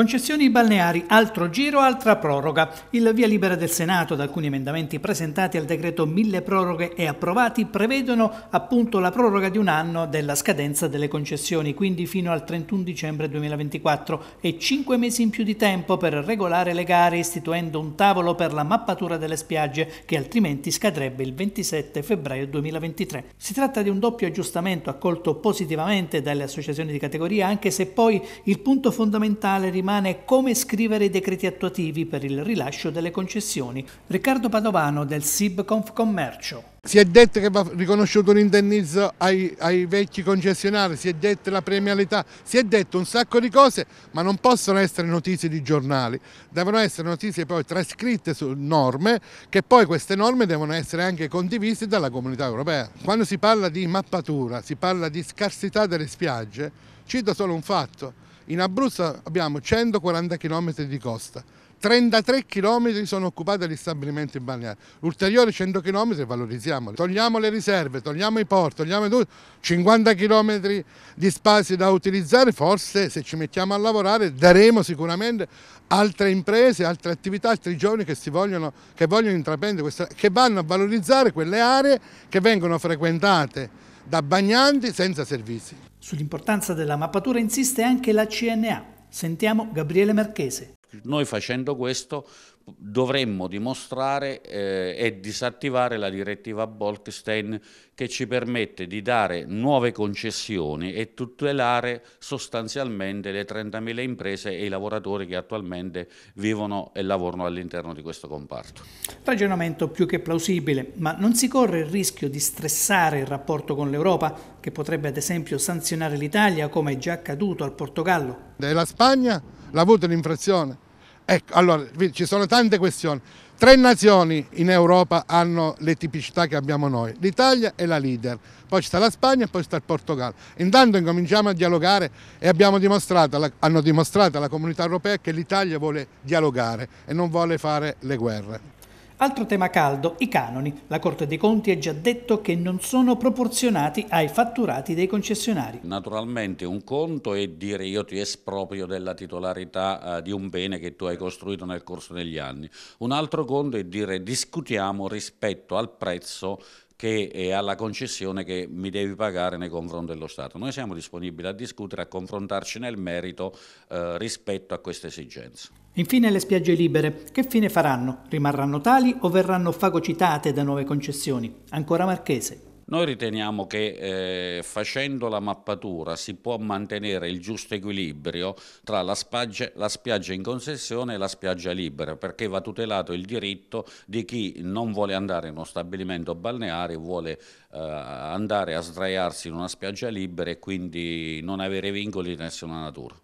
Concessioni balneari, altro giro, altra proroga. Il via libera del Senato ad alcuni emendamenti presentati al decreto mille proroghe e approvati prevedono appunto la proroga di un anno della scadenza delle concessioni, quindi fino al 31 dicembre 2024 e cinque mesi in più di tempo per regolare le gare istituendo un tavolo per la mappatura delle spiagge che altrimenti scadrebbe il 27 febbraio 2023. Si tratta di un doppio aggiustamento accolto positivamente dalle associazioni di categoria anche se poi il punto fondamentale rimane rimane come scrivere i decreti attuativi per il rilascio delle concessioni. Riccardo Padovano del SIBConf Commercio. Si è detto che va riconosciuto un indennizzo ai, ai vecchi concessionari, si è detta la premialità, si è detto un sacco di cose, ma non possono essere notizie di giornali, devono essere notizie poi trascritte su norme, che poi queste norme devono essere anche condivise dalla comunità europea. Quando si parla di mappatura, si parla di scarsità delle spiagge, cito solo un fatto, in Abruzzo abbiamo 140 km di costa, 33 km sono occupati dagli stabilimenti balneari, ulteriori 100 km valorizziamoli, togliamo le riserve, togliamo i porti, togliamo tutto, 50 km di spazi da utilizzare, forse se ci mettiamo a lavorare daremo sicuramente altre imprese, altre attività, altri giovani che, vogliono, che vogliono intraprendere, questa, che vanno a valorizzare quelle aree che vengono frequentate da bagnanti senza servizi. Sull'importanza della mappatura insiste anche la CNA. Sentiamo Gabriele Marchese. Noi facendo questo dovremmo dimostrare eh, e disattivare la direttiva Bolkestein che ci permette di dare nuove concessioni e tutelare sostanzialmente le 30.000 imprese e i lavoratori che attualmente vivono e lavorano all'interno di questo comparto. Ragionamento più che plausibile, ma non si corre il rischio di stressare il rapporto con l'Europa, che potrebbe ad esempio sanzionare l'Italia come è già accaduto al Portogallo? la Spagna la vota l'infrazione Ecco, allora ci sono tante questioni. Tre nazioni in Europa hanno le tipicità che abbiamo noi, l'Italia è la leader, poi sta la Spagna e poi sta il Portogallo. Intanto incominciamo a dialogare e dimostrato, hanno dimostrato alla comunità europea che l'Italia vuole dialogare e non vuole fare le guerre. Altro tema caldo, i canoni. La Corte dei Conti ha già detto che non sono proporzionati ai fatturati dei concessionari. Naturalmente un conto è dire io ti esproprio della titolarità eh, di un bene che tu hai costruito nel corso degli anni. Un altro conto è dire discutiamo rispetto al prezzo che è alla concessione che mi devi pagare nei confronti dello Stato. Noi siamo disponibili a discutere, a confrontarci nel merito eh, rispetto a queste esigenze. Infine le spiagge libere, che fine faranno? Rimarranno tali o verranno fagocitate da nuove concessioni? Ancora Marchese. Noi riteniamo che eh, facendo la mappatura si può mantenere il giusto equilibrio tra la spiaggia, la spiaggia in concessione e la spiaggia libera, perché va tutelato il diritto di chi non vuole andare in uno stabilimento balneare, vuole eh, andare a sdraiarsi in una spiaggia libera e quindi non avere vincoli di nessuna natura.